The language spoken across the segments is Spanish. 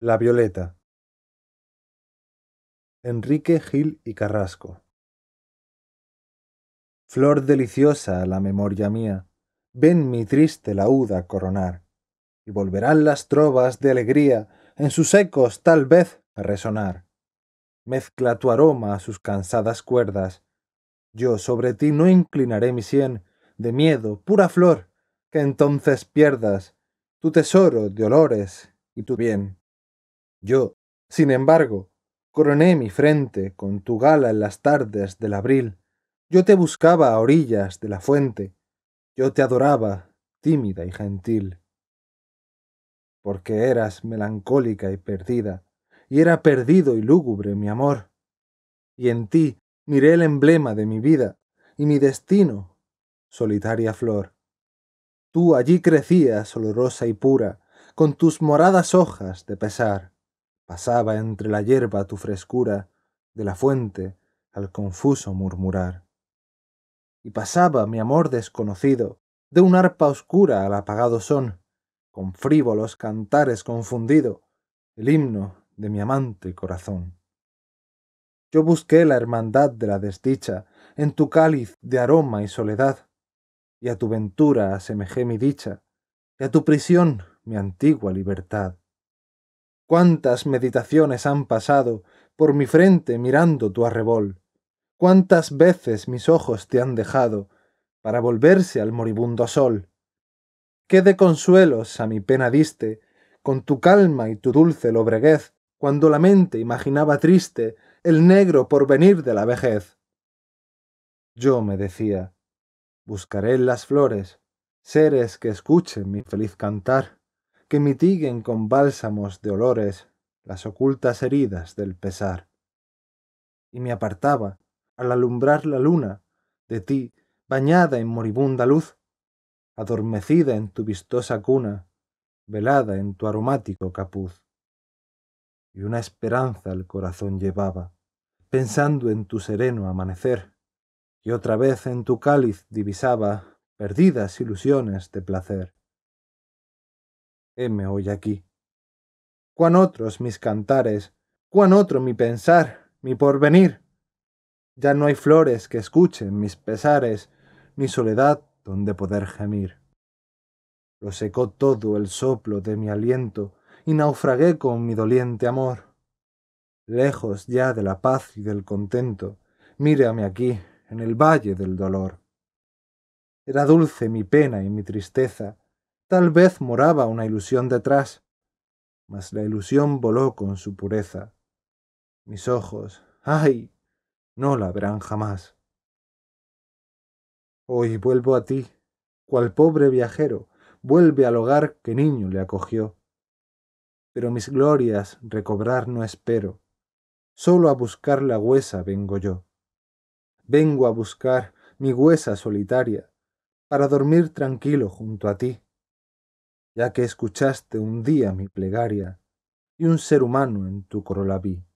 La Violeta. Enrique Gil y Carrasco. Flor deliciosa la memoria mía, ven mi triste lauda coronar, y volverán las trovas de alegría en sus ecos tal vez a resonar. Mezcla tu aroma a sus cansadas cuerdas. Yo sobre ti no inclinaré mi sien, de miedo, pura flor, que entonces pierdas tu tesoro de olores y tu bien. Yo, sin embargo, coroné mi frente con tu gala en las tardes del abril. Yo te buscaba a orillas de la fuente. Yo te adoraba, tímida y gentil. Porque eras melancólica y perdida, y era perdido y lúgubre mi amor. Y en ti miré el emblema de mi vida y mi destino, solitaria flor. Tú allí crecías olorosa y pura, con tus moradas hojas de pesar pasaba entre la hierba tu frescura de la fuente al confuso murmurar. Y pasaba mi amor desconocido de un arpa oscura al apagado son, con frívolos cantares confundido, el himno de mi amante corazón. Yo busqué la hermandad de la desdicha en tu cáliz de aroma y soledad, y a tu ventura asemejé mi dicha, y a tu prisión mi antigua libertad. Cuántas meditaciones han pasado por mi frente mirando tu arrebol. Cuántas veces mis ojos te han dejado para volverse al moribundo sol. Qué de consuelos a mi pena diste con tu calma y tu dulce lobreguez cuando la mente imaginaba triste el negro porvenir de la vejez. Yo me decía, buscaré en las flores seres que escuchen mi feliz cantar que mitiguen con bálsamos de olores las ocultas heridas del pesar. Y me apartaba, al alumbrar la luna, de ti, bañada en moribunda luz, adormecida en tu vistosa cuna, velada en tu aromático capuz. Y una esperanza el corazón llevaba, pensando en tu sereno amanecer, y otra vez en tu cáliz divisaba perdidas ilusiones de placer. Eh, me hoy aquí. Cuán otros mis cantares, cuán otro mi pensar, mi porvenir. Ya no hay flores que escuchen mis pesares, ni soledad donde poder gemir. Lo secó todo el soplo de mi aliento, y naufragué con mi doliente amor. Lejos ya de la paz y del contento, mírame aquí, en el valle del dolor. Era dulce mi pena y mi tristeza, Tal vez moraba una ilusión detrás, mas la ilusión voló con su pureza. Mis ojos, ay, no la verán jamás. Hoy vuelvo a ti, cual pobre viajero, vuelve al hogar que niño le acogió. Pero mis glorias recobrar no espero, solo a buscar la huesa vengo yo. Vengo a buscar mi huesa solitaria, para dormir tranquilo junto a ti ya que escuchaste un día mi plegaria y un ser humano en tu corola vi.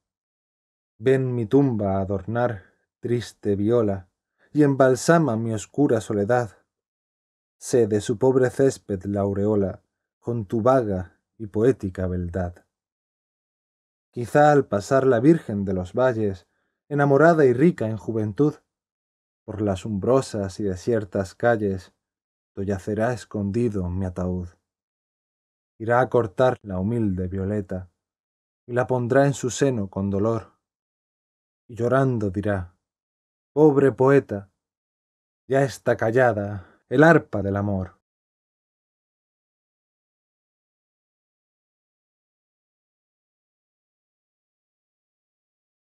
Ven mi tumba adornar, triste viola, y embalsama mi oscura soledad. Sé de su pobre césped la aureola, con tu vaga y poética beldad. Quizá al pasar la Virgen de los Valles, enamorada y rica en juventud, por las umbrosas y desiertas calles, doyacerá escondido mi ataúd irá a cortar la humilde violeta y la pondrá en su seno con dolor. Y llorando dirá, pobre poeta, ya está callada el arpa del amor.